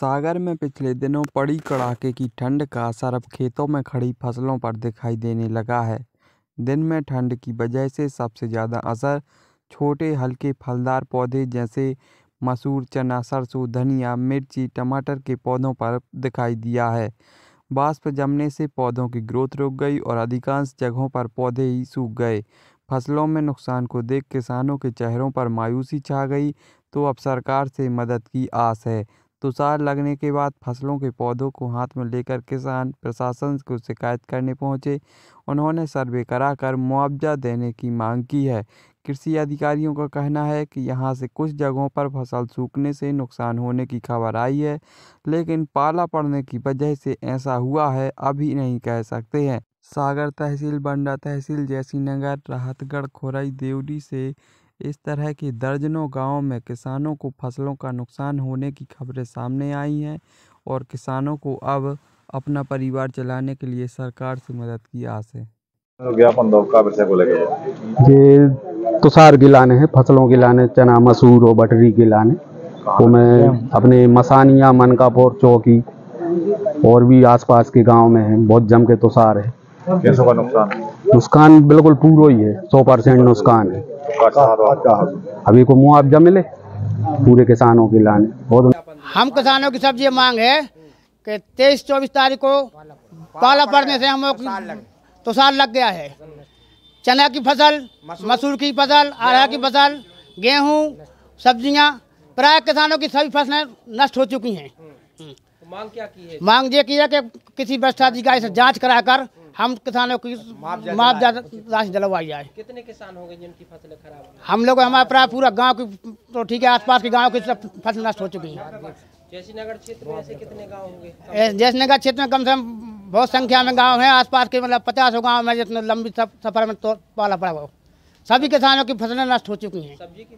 सागर में पिछले दिनों पड़ी कड़ाके की ठंड का असर अब खेतों में खड़ी फसलों पर दिखाई देने लगा है दिन में ठंड की वजह से सबसे ज़्यादा असर छोटे हल्के फलदार पौधे जैसे मसूर चना सरसों धनिया मिर्ची टमाटर के पौधों पर दिखाई दिया है बाष्प जमने से पौधों की ग्रोथ रुक गई और अधिकांश जगहों पर पौधे ही सूख गए फसलों में नुकसान को देख किसानों के चेहरों पर मायूसी छा गई तो अब सरकार से मदद की आस है तुषार लगने के बाद फसलों के पौधों को हाथ में लेकर किसान प्रशासन को शिकायत करने पहुंचे उन्होंने सर्वे कराकर मुआवजा देने की मांग की है कृषि अधिकारियों का कहना है कि यहां से कुछ जगहों पर फसल सूखने से नुकसान होने की खबर आई है लेकिन पाला पड़ने की वजह से ऐसा हुआ है अभी नहीं कह सकते हैं सागर तहसील बंडा तहसील जैसी नगर राहतगढ़ खोरई देवरी से इस तरह की दर्जनों गांवों में किसानों को फसलों का नुकसान होने की खबरें सामने आई हैं और किसानों को अब अपना परिवार चलाने के लिए सरकार से मदद की आस है ये तुषार गिलाने हैं फसलों गिलाने चना मसूर और बटरी गिलाने तो मैं अपने मसानिया मनकापुर चौकी और भी आसपास के गांव में है बहुत जम के तुषार है पैसों का नुकसान नुकसान बिल्कुल पूरा ही है सौ परसेंट नुकसान है अभी को मुआवजा मिले पूरे किसानों की लाने बहुत हम किसानों की सब्जी मांग है कि तेईस चौबीस तारीख को पाला पड़ने से हम तो साल लग गया है चना की फसल मसूर की फसल आरा की फसल गेहूँ सब्जियाँ प्राय किसानों की सभी फसलें नष्ट हो चुकी हैं तो मांग क्या की है मांग ये की है कि किसी भ्रष्टाचारी का इसे जांच कराकर हम किसानों की मुआवजा राशि दिलवाई जाए कितने किसान हो गए जिनकी फसल खराब हम लोग हमारा प्राय पूरा गाँव की तो ठीक है आसपास के गाँव की सब फसल नष्ट हो चुकी है जयसिंहनगर क्षेत्र क्षेत्र में कम से कम बहुत संख्या में गाँव है आसपास के मतलब पचास गाँव में जितने लंबी सफर में तो पाला पड़ा हो सभी किसानों की फसलें नष्ट हो चुकी हैं